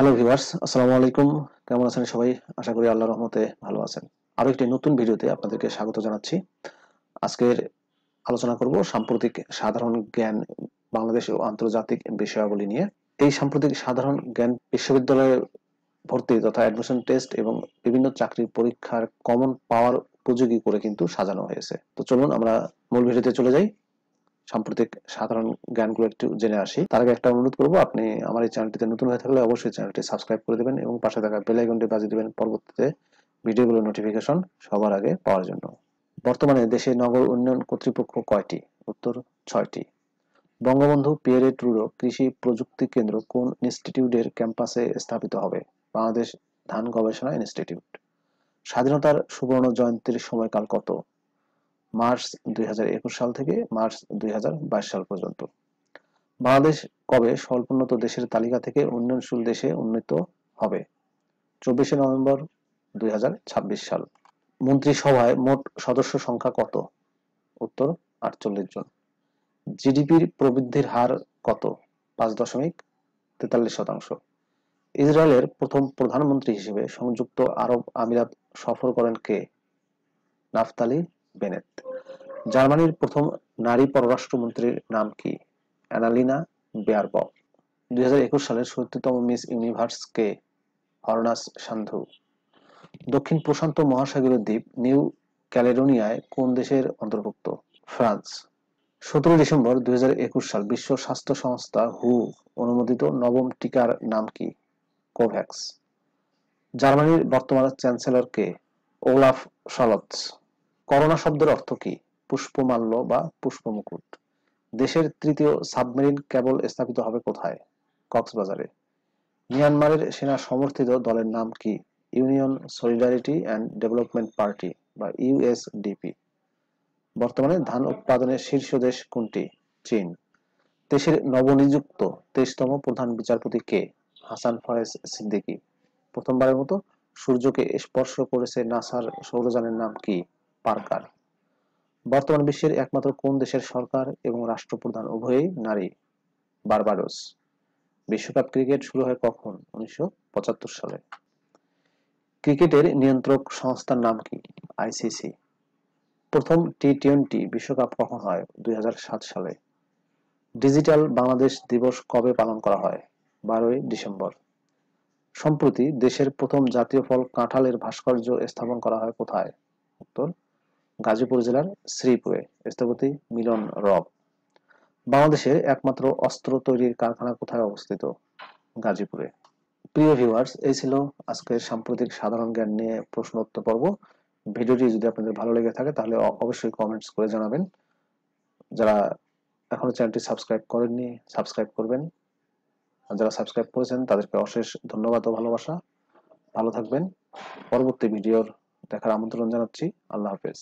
hello viewers আসসালামু আলাইকুম কেমন আছেন সবাই আশা করি আল্লাহ রহমতে ভালো আছেন আরও একটি নতুন ভিডিওতে আপনাদেরকে স্বাগত জানাচ্ছি আজকের আলোচনা করব সাম্প্রতিক সাধারণ জ্ঞান বাংলাদেশ ও আন্তর্জাতিক বিষয়াবলী নিয়ে এই সাম্প্রতিক সাধারণ জ্ঞান বিশ্ববিদ্যালয়ে ভর্তি তথা অ্যাডমিশন টেস্ট এবং বিভিন্ন চাকরির পরীক্ষার কমন পাওয়ার উপযোগী করে কিন্তু সাজানো হয়েছে তো চলুন আমরা মূল ভিডিওতে চলে যাই সাম্প্রতিক সাধারণ জ্ঞানগুলো একটু জেনে আসি তার আগে একটা অনুরোধ করবো আপনি আমার এই চ্যানেলটিতে নতুন হয়ে থাকলে অবশ্যই চ্যানেলটি সাবস্ক্রাইব করে দেবেন এবং পাশে থাকা বেলাইকনটি বাজে বাজিয়ে দেবেন পরবর্তীতে ভিডিওগুলোর নোটিফিকেশন সবার আগে পাওয়ার জন্য বর্তমানে দেশে নগর উন্নয়ন কর্তৃপক্ষ কয়টি উত্তর ছয়টি বঙ্গবন্ধু পিয়ারে ট্রুডো কৃষি প্রযুক্তি কেন্দ্র কোন ইনস্টিটিউটের ক্যাম্পাসে স্থাপিত হবে বাংলাদেশ ধান গবেষণা ইনস্টিটিউট স্বাধীনতার সুবর্ণ জয়ন্তীর সময়কাল কত মার্চ দুই সাল থেকে মার্চ দুই সাল পর্যন্ত বাংলাদেশ কবে স্বল্পোন্নত দেশের তালিকা থেকে উন্নয়নশীল দেশে উন্নীত হবে চব্বিশে নভেম্বর দুই সাল মন্ত্রিসভায় মোট সদস্য সংখ্যা কত উত্তর আটচল্লিশ জন জিডিপির প্রবৃদ্ধির হার কত পাঁচ দশমিক তেতাল্লিশ শতাংশ ইসরায়েলের প্রথম প্রধানমন্ত্রী হিসেবে সংযুক্ত আরব আমিরাত সফর করেন কে নাফতালি বেনেত জার্মানির প্রথম নারী পররাষ্ট্রমন্ত্রীর নাম কি অ্যানালিনা বেয়ারব দুই হাজার সালের সত্তরতম মিস কে হরনাস সান্ধু দক্ষিণ প্রশান্ত মহাসাগরীয় দ্বীপ নিউ ক্যালেডোনিয়ায় কোন দেশের অন্তর্ভুক্ত ফ্রান্স সতেরো ডিসেম্বর দুই সাল বিশ্ব স্বাস্থ্য সংস্থা হু অনুমোদিত নবম টিকার নাম কি কোভ্যাক্স জার্মানির বর্তমান চ্যান্সেলর কে ওলাফ সলৎস করোনা শব্দের অর্থ কি পুষ্পমাল্য বা পুষ্পমুকুট দেশের তৃতীয় সাবমেরিন কেবল স্থাপিত হবে কোথায় কক্সবাজারে মিয়ানমারের সেনা সমর্থিত দলের নাম কি union solidarity and development party বা ইউএসডিপি বর্তমানে ধান উৎপাদনের শীর্ষ দেশ কোনটি চীন দেশের নবনিযুক্ত তেইশতম প্রধান বিচারপতি কে হাসান ফারেজ সিদ্দিকি প্রথমবারের মতো সূর্যকে স্পর্শ করেছে নাসার সৌরযানের নাম কি পার্কার বর্তমান বিশ্বের একমাত্র কোন দেশের সরকার এবং রাষ্ট্রপ্রধান উভয়ই নারী বার্বাডোস বিশ্বকাপ ক্রিকেট শুরু হয় কখন উনিশশো সালে ক্রিকেটের নিয়ন্ত্রক সংস্থার নাম কি আইসিসি প্রথম টি টোয়েন্টি বিশ্বকাপ কখন হয় দুই সালে ডিজিটাল বাংলাদেশ দিবস কবে পালন করা হয় বারোই ডিসেম্বর সম্প্রতি দেশের প্রথম জাতীয় ফল কাঁঠালের ভাস্কর্য স্থাপন করা হয় কোথায় উত্তর গাজীপুর জেলার শ্রীপুরে স্থপতি মিলন রব বাংলাদেশের একমাত্র অস্ত্র তৈরির কারখানা কোথায় অবস্থিত গাজীপুরে প্রিয় ভিউয়ার্স এই ছিল আজকের সাম্প্রতিক সাধারণ জ্ঞান নিয়ে প্রশ্ন উত্তর পর্ব ভিডিওটি যদি আপনাদের ভালো লেগে থাকে তাহলে অবশ্যই কমেন্টস করে জানাবেন যারা এখনো চ্যানেলটি সাবস্ক্রাইব করেননি সাবস্ক্রাইব করবেন আর যারা সাবস্ক্রাইব করেছেন তাদেরকে অশেষ ধন্যবাদ ও ভালোবাসা ভালো থাকবেন পরবর্তী ভিডিওর দেখার আমন্ত্রণ জানাচ্ছি আল্লাহ হাফেজ